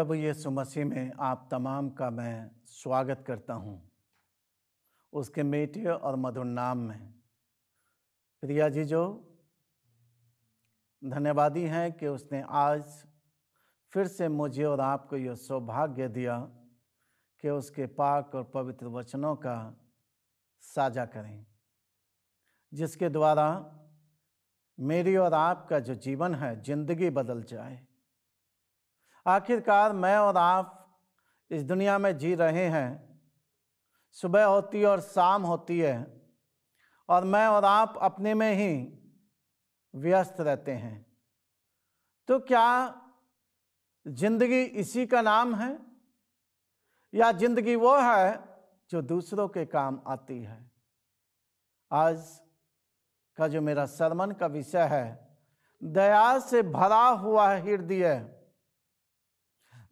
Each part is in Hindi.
प्रभु यीशु मसीह में आप तमाम का मैं स्वागत करता हूँ उसके मीठे और मधुर नाम में प्रिया जी जो धन्यवादी हैं कि उसने आज फिर से मुझे और आपको यह सौभाग्य दिया कि उसके पाक और पवित्र वचनों का साझा करें जिसके द्वारा मेरी और आपका जो जीवन है जिंदगी बदल जाए आखिरकार मैं और आप इस दुनिया में जी रहे हैं सुबह होती है और शाम होती है और मैं और आप अपने में ही व्यस्त रहते हैं तो क्या जिंदगी इसी का नाम है या जिंदगी वो है जो दूसरों के काम आती है आज का जो मेरा सरमन का विषय है दया से भरा हुआ हृदय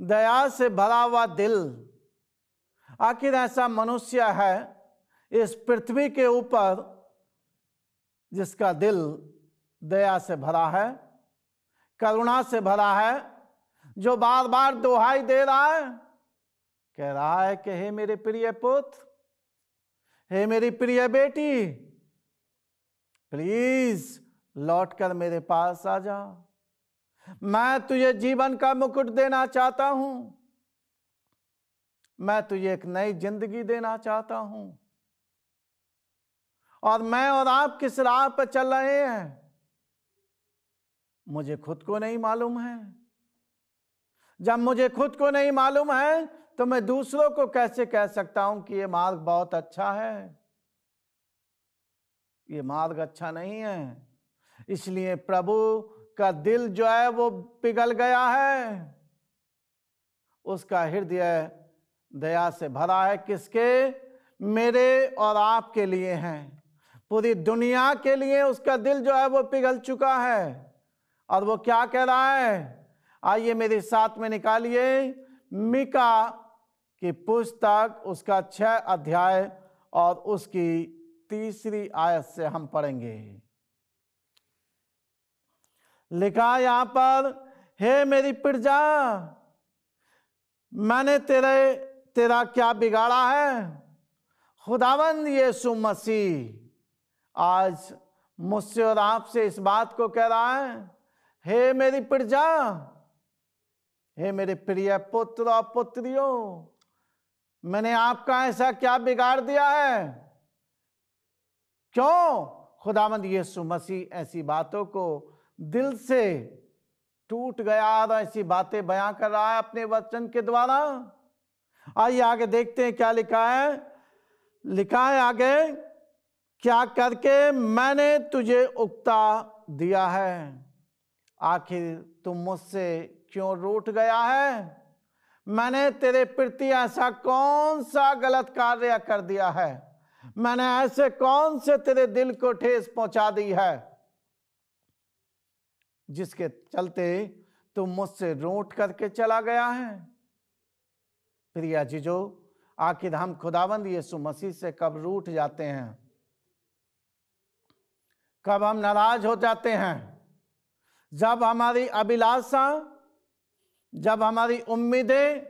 दया से भरा हुआ दिल आखिर ऐसा मनुष्य है इस पृथ्वी के ऊपर जिसका दिल दया से भरा है करुणा से भरा है जो बार बार दोहाई दे रहा है कह रहा है कि हे मेरे प्रिय पुत्र हे मेरी प्रिय बेटी प्लीज लौट कर मेरे पास आ जाओ मैं तुझे जीवन का मुकुट देना चाहता हूं मैं तुझे एक नई जिंदगी देना चाहता हूं और मैं और आप किस राह पर चल रहे हैं मुझे खुद को नहीं मालूम है जब मुझे खुद को नहीं मालूम है तो मैं दूसरों को कैसे कह सकता हूं कि यह मार्ग बहुत अच्छा है ये मार्ग अच्छा नहीं है इसलिए प्रभु उसका दिल जो है वो पिघल गया है उसका हृदय दया से भरा है किसके मेरे और आपके लिए हैं पूरी दुनिया के लिए उसका दिल जो है वो पिघल चुका है और वो क्या कह रहा है आइए मेरे साथ में निकालिए मिका की पुस्तक उसका छह अध्याय और उसकी तीसरी आयत से हम पढ़ेंगे लिखा यहाँ पर हे मेरी प्रजा मैंने तेरे तेरा क्या बिगाड़ा है खुदावंद यीशु मसीह आज मुझसे और आपसे इस बात को कह रहा है हे मेरी प्रजा हे मेरे प्रिय पुत्र और पुत्रियों मैंने आपका ऐसा क्या बिगाड़ दिया है क्यों खुदामंद यीशु मसीह ऐसी बातों को दिल से टूट गया और ऐसी बातें बयां कर रहा है अपने वचन के द्वारा आइए आगे देखते हैं क्या लिखा है लिखा है आगे क्या करके मैंने तुझे उगता दिया है आखिर तुम मुझसे क्यों रूठ गया है मैंने तेरे प्रति ऐसा कौन सा गलत कार्य कर दिया है मैंने ऐसे कौन से तेरे दिल को ठेस पहुंचा दी है जिसके चलते तुम मुझसे रोट करके चला गया है प्रिया जीजो आखिर हम खुदाबंद यीशु मसीह से कब रूठ जाते हैं कब हम नाराज हो जाते हैं जब हमारी अभिलाषा जब हमारी उम्मीदें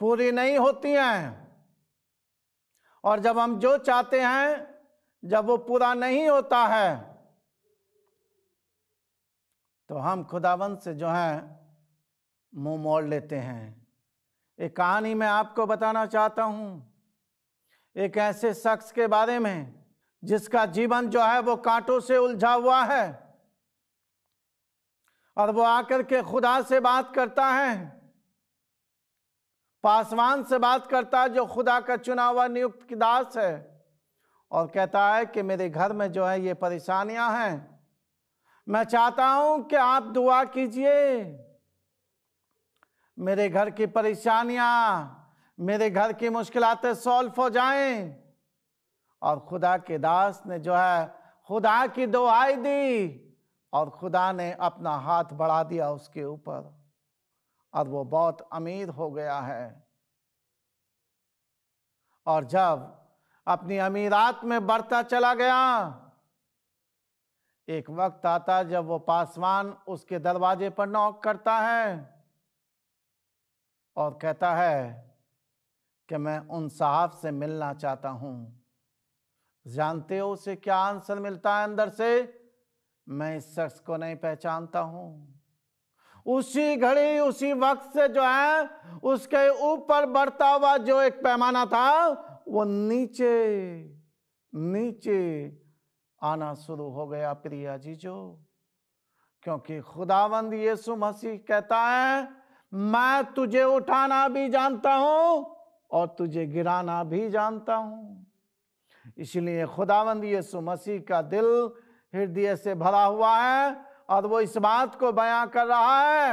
पूरी नहीं होती हैं और जब हम जो चाहते हैं जब वो पूरा नहीं होता है तो हम खुदावंत से जो है मुंह मोड़ लेते हैं एक कहानी मैं आपको बताना चाहता हूँ एक ऐसे शख्स के बारे में जिसका जीवन जो है वो कांटों से उलझा हुआ है और वो आकर के खुदा से बात करता है पासवान से बात करता है जो खुदा का चुना हुआ नियुक्त दास है और कहता है कि मेरे घर में जो है ये परेशानियां हैं मैं चाहता हूं कि आप दुआ कीजिए मेरे घर की परेशानियां मेरे घर की मुश्किलें सॉल्व हो जाएं और खुदा के दास ने जो है खुदा की दुआई दी और खुदा ने अपना हाथ बढ़ा दिया उसके ऊपर और वो बहुत अमीर हो गया है और जब अपनी अमीरात में बढ़ता चला गया एक वक्त आता है जब वो पासवान उसके दरवाजे पर नौक करता है और कहता है कि मैं उन साहब से मिलना चाहता हूँ जानते हो उसे क्या आंसर मिलता है अंदर से मैं इस शख्स को नहीं पहचानता हूँ उसी घड़ी उसी वक्त से जो है उसके ऊपर बढ़ता हुआ जो एक पैमाना था वो नीचे नीचे आना शुरू हो गया प्रिया जीजो क्योंकि खुदावंद यीशु मसीह कहता है मैं तुझे उठाना भी जानता हूं और तुझे गिराना भी जानता हूं इसलिए खुदावंद यीशु मसीह का दिल हृदय से भरा हुआ है और वो इस बात को बयां कर रहा है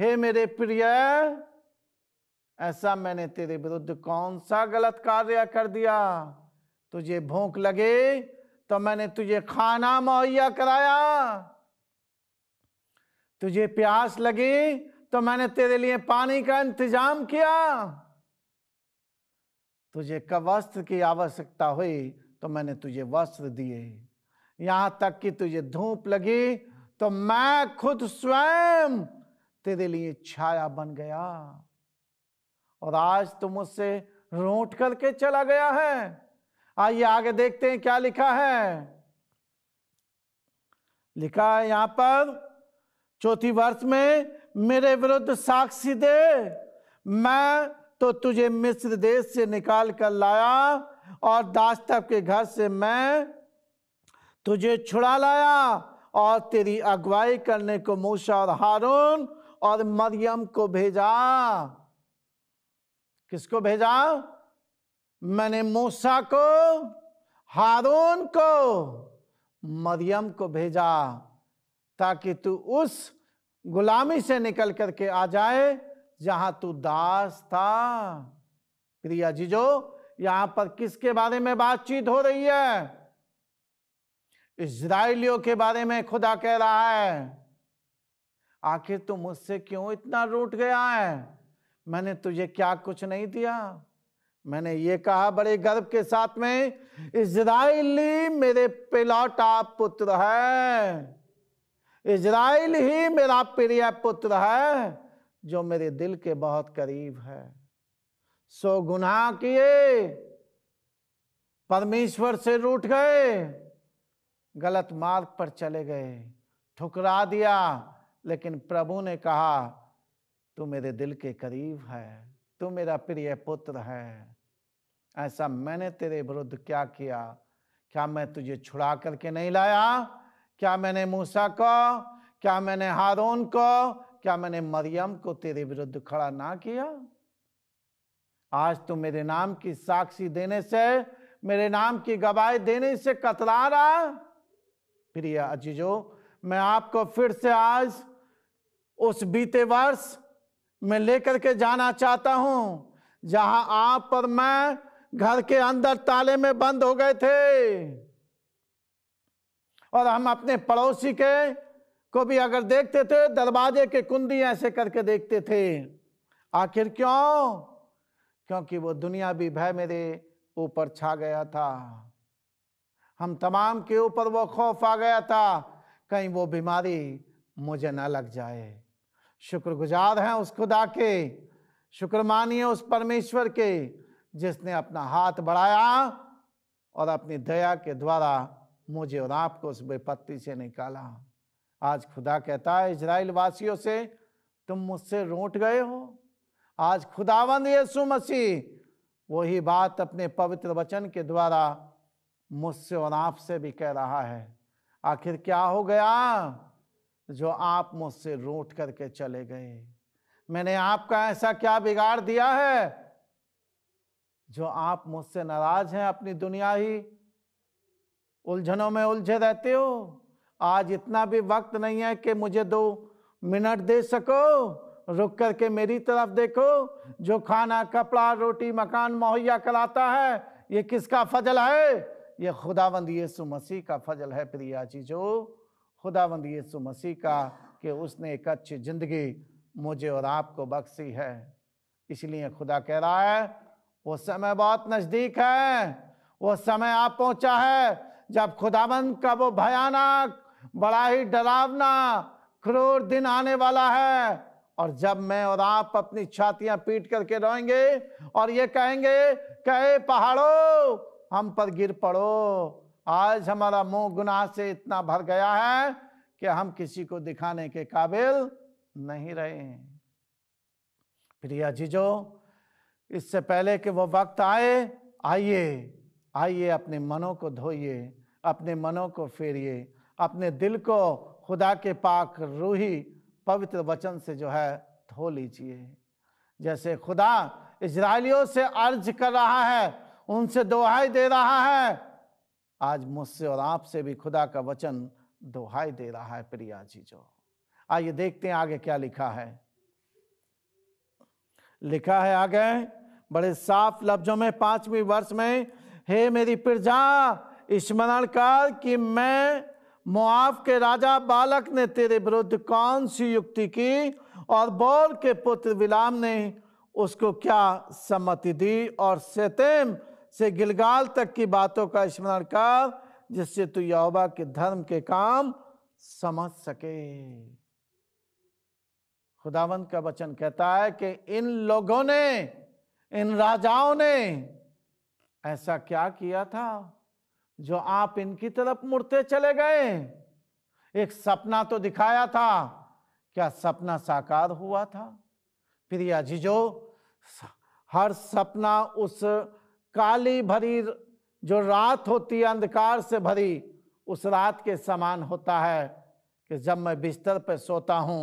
हे मेरे प्रिय ऐसा मैंने तेरे विरुद्ध कौन सा गलत कार्य कर दिया तुझे भूख लगे तो मैंने तुझे खाना मुहैया कराया तुझे प्यास लगी तो मैंने तेरे लिए पानी का इंतजाम किया तुझे वस्त्र की आवश्यकता हुई तो मैंने तुझे वस्त्र दिए यहां तक कि तुझे धूप लगी तो मैं खुद स्वयं तेरे लिए छाया बन गया और आज तुम मुझसे रोट करके चला गया है आइए आगे देखते हैं क्या लिखा है लिखा है यहां पर चौथी वर्ष में मेरे विरुद्ध साक्षी दे मैं तो तुझे मिस्र देश से निकाल कर लाया और दास्तव के घर से मैं तुझे छुड़ा लाया और तेरी अगुवाई करने को मूसा और हारून और मरियम को भेजा किसको भेजा मैंने मूसा को हारून को मरियम को भेजा ताकि तू उस गुलामी से निकल करके आ जाए जहां तू दास था प्रिया जी जो यहां पर किसके बारे में बातचीत हो रही है इसराइलियों के बारे में खुदा कह रहा है आखिर तू मुझसे क्यों इतना रूठ गया है मैंने तुझे क्या कुछ नहीं दिया मैंने ये कहा बड़े गर्व के साथ में इजराइली मेरे पिलौटा पुत्र है इजराइल ही मेरा प्रिय पुत्र है जो मेरे दिल के बहुत करीब है सो गुनाह किए परमेश्वर से रूठ गए गलत मार्ग पर चले गए ठुकरा दिया लेकिन प्रभु ने कहा तू मेरे दिल के करीब है तू मेरा प्रिय पुत्र है ऐसा मैंने तेरे विरुद्ध क्या किया क्या मैं तुझे छुड़ा करके नहीं लाया क्या मैंने मूसा को क्या मैंने हारून को क्या मैंने मरियम को तेरे विरुद्ध खड़ा ना किया आज तू मेरे नाम की साक्षी देने से मेरे नाम की गवाही देने से कतरा रहा प्रिय अजीजो मैं आपको फिर से आज उस बीते वर्ष में लेकर के जाना चाहता हूं जहां आप पर मैं घर के अंदर ताले में बंद हो गए थे और हम अपने पड़ोसी के को भी अगर देखते थे दरवाजे के कुंडी ऐसे करके देखते थे आखिर क्यों क्योंकि वो दुनिया भी भय मेरे ऊपर छा गया था हम तमाम के ऊपर वो खौफ आ गया था कहीं वो बीमारी मुझे ना लग जाए शुक्रगुजार हैं उस खुदा के शुक्र मानिए उस परमेश्वर के जिसने अपना हाथ बढ़ाया और अपनी दया के द्वारा मुझे और आपको उस बेपत्ति से निकाला आज खुदा कहता है इसराइल वासियों से तुम मुझसे रोट गए हो आज खुदावंद यीशु मसीह वही बात अपने पवित्र वचन के द्वारा मुझसे और आपसे भी कह रहा है आखिर क्या हो गया जो आप मुझसे रोट करके चले गए मैंने आपका ऐसा क्या बिगाड़ दिया है जो आप मुझसे नाराज हैं अपनी दुनिया ही उलझनों में उलझे रहते हो आज इतना भी वक्त नहीं है कि मुझे दो मिनट दे सको रुक कर के मेरी तरफ देखो जो खाना कपड़ा रोटी मकान मुहैया कराता है ये किसका फजल है ये खुदावंद यीशु मसीह का फजल है प्रिया चीजो खुदावंद यीशु मसीह का कि उसने एक अच्छी ज़िंदगी मुझे और आपको बख्शी है इसलिए खुदा कह रहा है वो समय बहुत नज़दीक है वो समय आ पहुंचा है जब खुदाबंद का वो भयानक बड़ा ही डरावना क्रूर दिन आने वाला है और जब मैं और आप अपनी छातियां पीट करके रोएंगे और ये कहेंगे कहे पहाड़ों हम पर गिर पड़ो आज हमारा मुंह गुनाह से इतना भर गया है कि हम किसी को दिखाने के काबिल नहीं रहे प्रिया जीजो इससे पहले कि वो वक्त आए आइए आइए अपने मनों को धोइए अपने मनों को फेरिए अपने दिल को खुदा के पाक रूही पवित्र वचन से जो है धो लीजिए जैसे खुदा इसराइलियों से अर्ज कर रहा है उनसे दोहाई दे रहा है आज मुझसे और आपसे भी खुदा का वचन दोहाई दे रहा है प्रिया जी जो आइए देखते हैं आगे क्या लिखा है लिखा है आगे बड़े साफ लफ्जों में पांचवी वर्ष में हे मेरी प्रजा स्मरण कर कि मैं मुआफ के राजा बालक ने तेरे विरुद्ध कौन सी युक्ति की और बोल के पुत्र विलाम ने उसको क्या सम्मति दी और सेतेम से गिलगाल तक की बातों का स्मरण कर जिससे तू यहोवा के धर्म के काम समझ सके खुदावंत का वचन कहता है कि इन लोगों ने इन राजाओं ने ऐसा क्या किया था जो आप इनकी तरफ मुड़ते चले गए एक सपना तो दिखाया था क्या सपना साकार हुआ था जी जो हर सपना उस काली भरी जो रात होती है अंधकार से भरी उस रात के समान होता है कि जब मैं बिस्तर पर सोता हूँ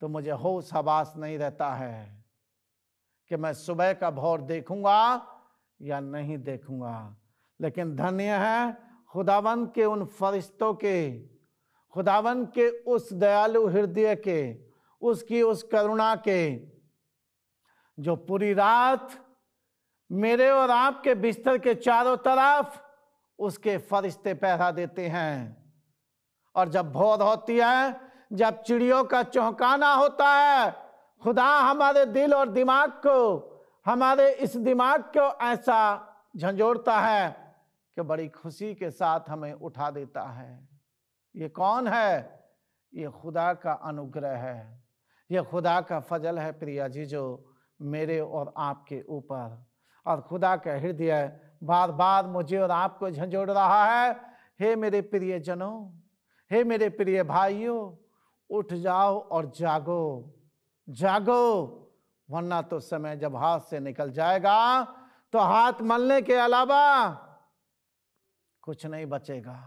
तो मुझे होश हवास नहीं रहता है कि मैं सुबह का भौर देखूंगा या नहीं देखूंगा लेकिन धन्य है खुदावन के उन फरिश्तों के खुदावन के उस दयालु हृदय के उसकी उस करुणा के जो पूरी रात मेरे और आपके बिस्तर के चारों तरफ उसके फरिश्ते पहरा देते हैं और जब भोर होती है जब चिड़ियों का चौंकाना होता है खुदा हमारे दिल और दिमाग को हमारे इस दिमाग को ऐसा झंझोड़ता है कि बड़ी खुशी के साथ हमें उठा देता है ये कौन है ये खुदा का अनुग्रह है ये खुदा का फजल है प्रिया जी जो मेरे और आपके ऊपर और खुदा का हृदय बार बार मुझे और आपको झंझोड़ रहा है हे मेरे प्रिय जनों हे मेरे प्रिय भाइयों उठ जाओ और जागो जागो वरना तो समय जब हाथ से निकल जाएगा तो हाथ मलने के अलावा कुछ नहीं बचेगा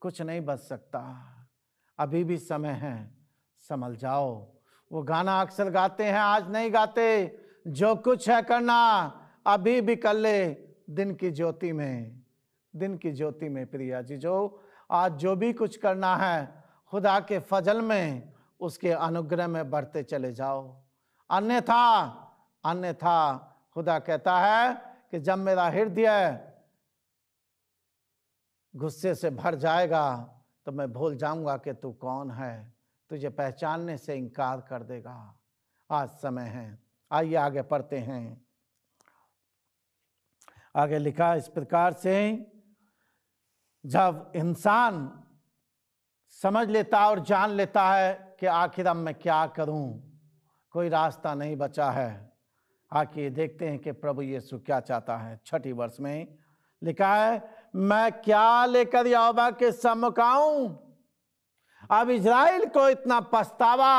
कुछ नहीं बच सकता अभी भी समय है समल जाओ वो गाना अक्सर गाते हैं आज नहीं गाते जो कुछ है करना अभी भी कर ले दिन की ज्योति में दिन की ज्योति में प्रिया जी जो आज जो भी कुछ करना है खुदा के फजल में उसके अनुग्रह में बढ़ते चले जाओ अन्यथा अन्यथा खुदा कहता है कि जब मेरा हृदय गुस्से से भर जाएगा तो मैं भूल जाऊंगा कि तू कौन है तुझे पहचानने से इनकार कर देगा आज समय है आइए आगे पढ़ते हैं आगे लिखा इस प्रकार से जब इंसान समझ लेता और जान लेता है कि आखिर अब मैं क्या करूं कोई रास्ता नहीं बचा है आके देखते हैं कि प्रभु यीशु क्या चाहता है छठी वर्ष में लिखा है मैं क्या लेकर यहोवा के सम्मुख आऊं अब इज़राइल को इतना पछतावा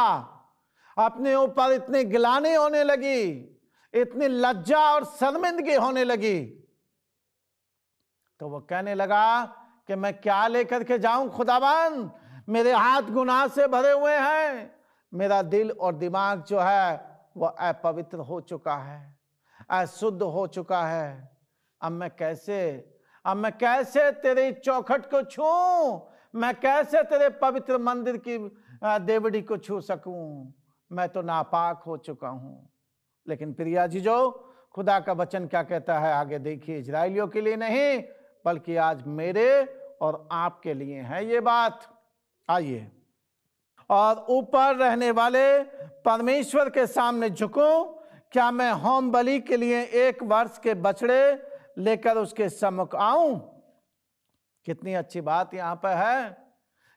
अपने ऊपर इतनी गिलानी होने लगी इतनी लज्जा और शर्मिंदगी होने लगी तो वो कहने लगा कि मैं क्या लेकर के जाऊं खुदाबंद मेरे हाथ गुनाह से भरे हुए हैं मेरा दिल और दिमाग जो है वह अपवित्र हो चुका है अशुद्ध हो चुका है अब मैं कैसे अब मैं कैसे तेरी चौखट को छू मैं कैसे तेरे पवित्र मंदिर की देवड़ी को छू सकूं मैं तो नापाक हो चुका हूं लेकिन प्रिया जी जो खुदा का वचन क्या कहता है आगे देखिए इसराइलियों के लिए नहीं बल्कि आज मेरे और आपके लिए है ये बात आइए और ऊपर रहने वाले परमेश्वर के सामने झुकूं क्या मैं होम बलि के लिए एक वर्ष के बछड़े लेकर उसके सम्मुख आऊं कितनी अच्छी बात यहां पर है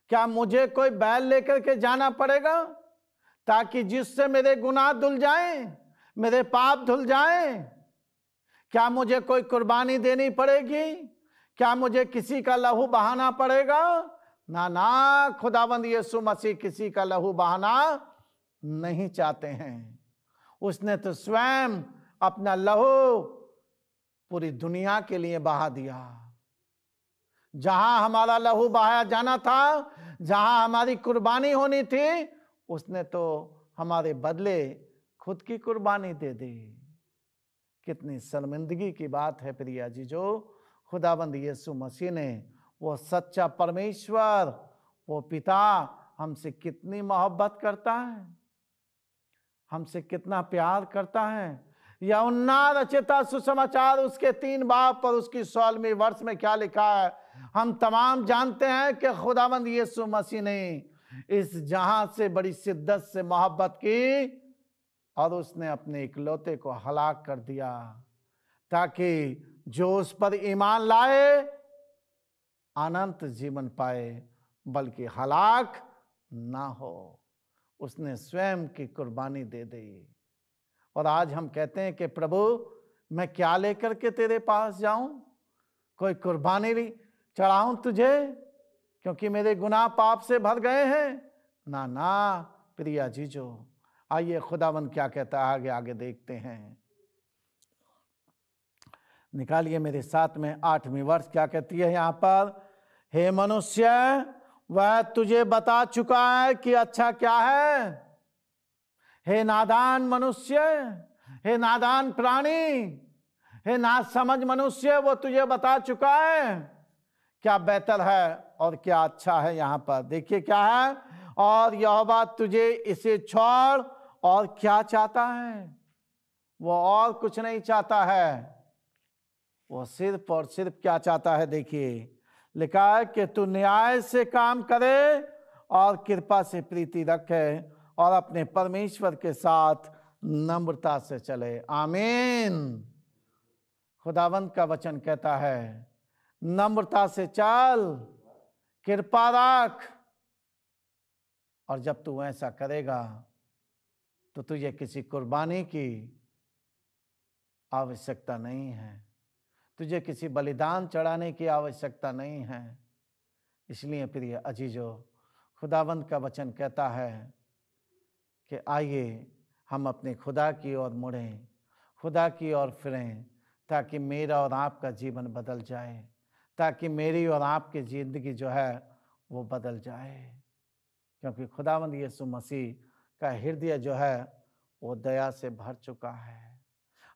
क्या मुझे कोई बैल लेकर के जाना पड़ेगा ताकि जिससे मेरे गुनाह धुल जाएं मेरे पाप धुल जाएं क्या मुझे कोई कुर्बानी देनी पड़ेगी क्या मुझे किसी का लहू बहाना पड़ेगा ना ना खुदाबंद यीशु मसीह किसी का लहू बहाना नहीं चाहते हैं उसने तो स्वयं अपना लहू पूरी दुनिया के लिए बहा दिया जहां हमारा लहू बहाया जाना था जहां हमारी कुर्बानी होनी थी उसने तो हमारे बदले खुद की कुर्बानी दे दी कितनी शर्मिंदगी की बात है प्रिया जी जो खुदाबंद यीशु मसीह ने वो सच्चा परमेश्वर वो पिता हमसे कितनी मोहब्बत करता है हमसे कितना प्यार करता है या उन्ना रचिता सुसमाचार उसके तीन बाप पर उसकी सोलहवीं वर्ष में क्या लिखा है हम तमाम जानते हैं कि खुदाबंद यीशु मसीह ने इस जहां से बड़ी शिद्दत से मोहब्बत की और उसने अपने इकलौते को हलाक कर दिया ताकि जो उस पर ईमान लाए अनंत जीवन पाए बल्कि हलाक ना हो उसने स्वयं की कुर्बानी दे दी और आज हम कहते हैं कि प्रभु मैं क्या लेकर के तेरे पास जाऊं कोई कुर्बानी ली चढ़ाऊं तुझे क्योंकि मेरे गुनाह पाप से भर गए हैं ना ना प्रिया जीजो आइए खुदावन क्या कहता है आगे आगे देखते हैं निकालिए मेरे साथ में आठवीं वर्ष क्या कहती है यहाँ पर हे मनुष्य वह तुझे बता चुका है कि अच्छा क्या है हे नादान मनुष्य हे नादान प्राणी हे ना समझ मनुष्य वो तुझे बता चुका है क्या बेहतर है और क्या अच्छा है यहाँ पर देखिए क्या है और यह बात तुझे इसे छोड़ और क्या चाहता है वो और कुछ नहीं चाहता है वो सिर्फ और सिर्फ क्या चाहता है देखिए लिखा है कि तू न्याय से काम करे और कृपा से प्रीति रखे और अपने परमेश्वर के साथ नम्रता से चले आमीन खुदावंत का वचन कहता है नम्रता से चल कृपा रख और जब तू ऐसा करेगा तो तुझे किसी कुर्बानी की आवश्यकता नहीं है तुझे किसी बलिदान चढ़ाने की आवश्यकता नहीं है इसलिए प्रिय अजीजो खुदावंद का वचन कहता है कि आइए हम अपने खुदा की ओर मुड़ें खुदा की ओर फिरें ताकि मेरा और आपका जीवन बदल जाए ताकि मेरी और आपकी ज़िंदगी जो है वो बदल जाए क्योंकि खुदावंद यीशु मसीह का हृदय जो है वो दया से भर चुका है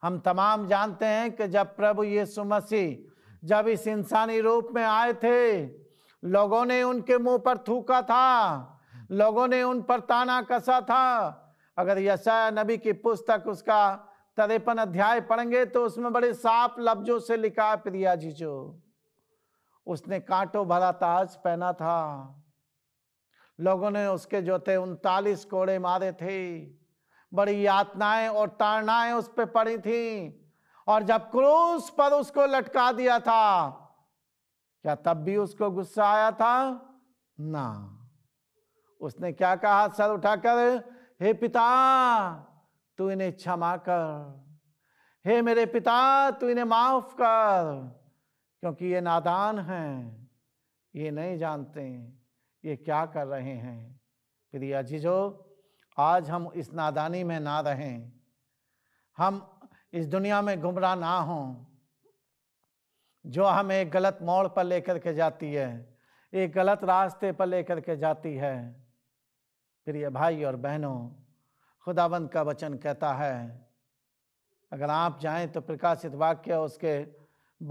हम तमाम जानते हैं कि जब प्रभु यीशु मसीह जब इस इंसानी रूप में आए थे लोगों ने उनके मुंह पर थूका था लोगों ने उन पर ताना कसा था अगर यशा नबी की पुस्तक उसका तरेपन अध्याय पढ़ेंगे तो उसमें बड़े साफ लफ्जों से लिखा है प्रिया जो उसने कांटों भरा ताज पहना था लोगों ने उसके जोते उनतालीस कोड़े मारे थे बड़ी यातनाएं और ताड़नाएं उस पर पड़ी थी और जब क्रूस पर उसको लटका दिया था क्या तब भी उसको गुस्सा आया था ना उसने क्या कहा सर उठाकर हे पिता तू इन्हें क्षमा कर हे मेरे पिता तू इन्हें माफ कर क्योंकि ये नादान हैं ये नहीं जानते ये क्या कर रहे हैं प्रिया जीजो आज हम इस नादानी में ना रहें हम इस दुनिया में गुमराह ना हों जो हमें गलत मोड़ पर लेकर के जाती है एक गलत रास्ते पर लेकर के जाती है प्रिय भाई और बहनों खुदाबंद का वचन कहता है अगर आप जाएं तो प्रकाशित वाक्य उसके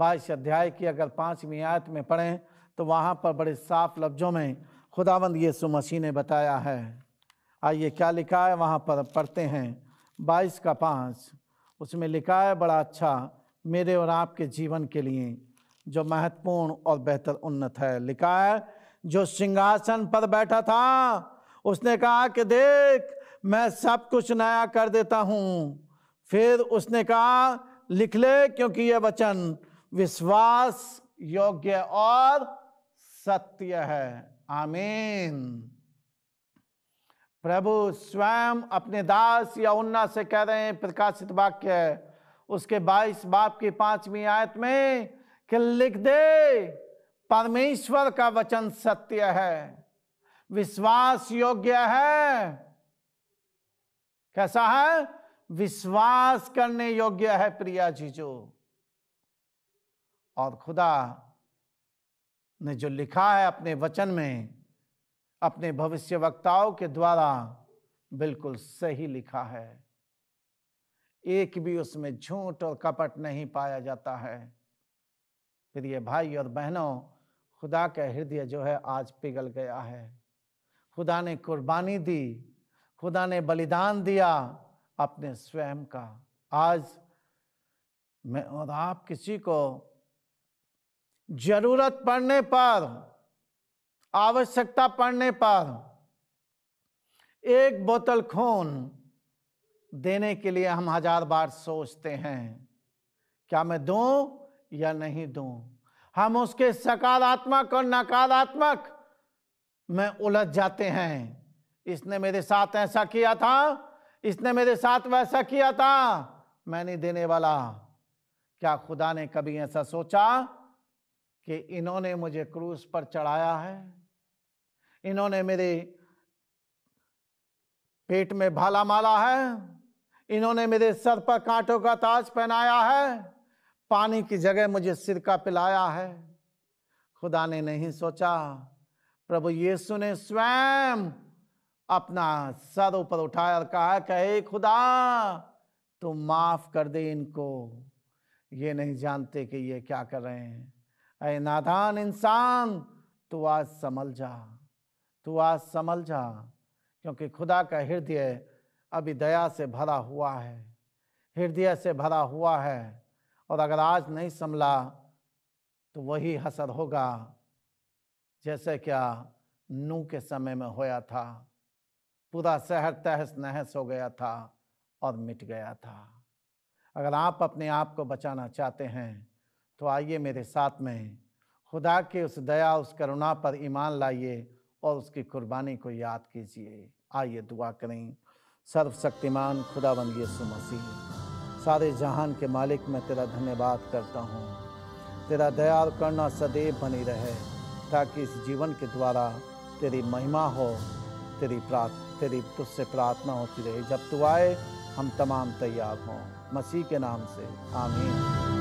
बाईस अध्याय की अगर पाँचवीं आयत में पढ़ें तो वहाँ पर बड़े साफ लफ्ज़ों में खुदाबंद यीशु मसीह ने बताया है आइए क्या लिखा है वहाँ पर पढ़ते हैं बाईस का पाँच उसमें लिखा है बड़ा अच्छा मेरे और आपके जीवन के लिए जो महत्वपूर्ण और बेहतर उन्नत है लिखा है जो सिंहासन पर बैठा था उसने कहा कि देख मैं सब कुछ नया कर देता हूँ फिर उसने कहा लिख ले क्योंकि यह वचन विश्वास योग्य और सत्य है आमीन प्रभु स्वयं अपने दास या उन्ना से कह रहे हैं प्रकाशित वाक्य है उसके बाईस बाप की पांचवी आयत में कि लिख दे परमेश्वर का वचन सत्य है विश्वास योग्य है कैसा है विश्वास करने योग्य है प्रिया जी जो और खुदा ने जो लिखा है अपने वचन में अपने भविष्य वक्ताओं के द्वारा बिल्कुल सही लिखा है एक भी उसमें झूठ और कपट नहीं पाया जाता है प्रिय भाई और बहनों खुदा का हृदय जो है आज पिघल गया है खुदा ने कुर्बानी दी खुदा ने बलिदान दिया अपने स्वयं का आज मैं और आप किसी को जरूरत पड़ने पर आवश्यकता पड़ने पर एक बोतल खून देने के लिए हम हजार बार सोचते हैं क्या मैं दूं या नहीं दूं हम उसके सकारात्मक और नकारात्मक में उलझ जाते हैं इसने मेरे साथ ऐसा किया था इसने मेरे साथ वैसा किया था मैं नहीं देने वाला क्या खुदा ने कभी ऐसा सोचा कि इन्होंने मुझे क्रूस पर चढ़ाया है इन्होंने मेरे पेट में भाला माला है इन्होंने मेरे सर पर कांटों का ताज पहनाया है पानी की जगह मुझे सिरका पिलाया है खुदा ने नहीं सोचा प्रभु यीशु ने स्वयं अपना सर ऊपर उठाया और कहा कहे खुदा तुम माफ कर दे इनको ये नहीं जानते कि ये क्या कर रहे हैं अरे नादान इंसान तो आज संभल जा तू आज समल जा क्योंकि खुदा का हृदय अभी दया से भरा हुआ है हृदय से भरा हुआ है और अगर आज नहीं संभला तो वही हसर होगा जैसे क्या नू के समय में होया था पूरा शहर तहस नहस हो गया था और मिट गया था अगर आप अपने आप को बचाना चाहते हैं तो आइए मेरे साथ में खुदा के उस दया उस करुणा पर ईमान लाइए और उसकी कुर्बानी को याद कीजिए आइए दुआ करें सर्वशक्तिमान खुदा यसु मसीह सारे जहान के मालिक मैं तेरा धन्यवाद करता हूँ तेरा दया करना सदैव बनी रहे ताकि इस जीवन के द्वारा तेरी महिमा हो तेरी प्रार्थ तेरी तुझसे प्रार्थना होती रहे जब तू आए हम तमाम तैयार हों मसीह के नाम से आमीन